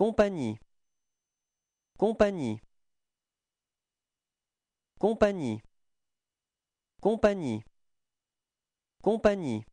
Compagnie. Compagnie. Compagnie. Compagnie. Compagnie.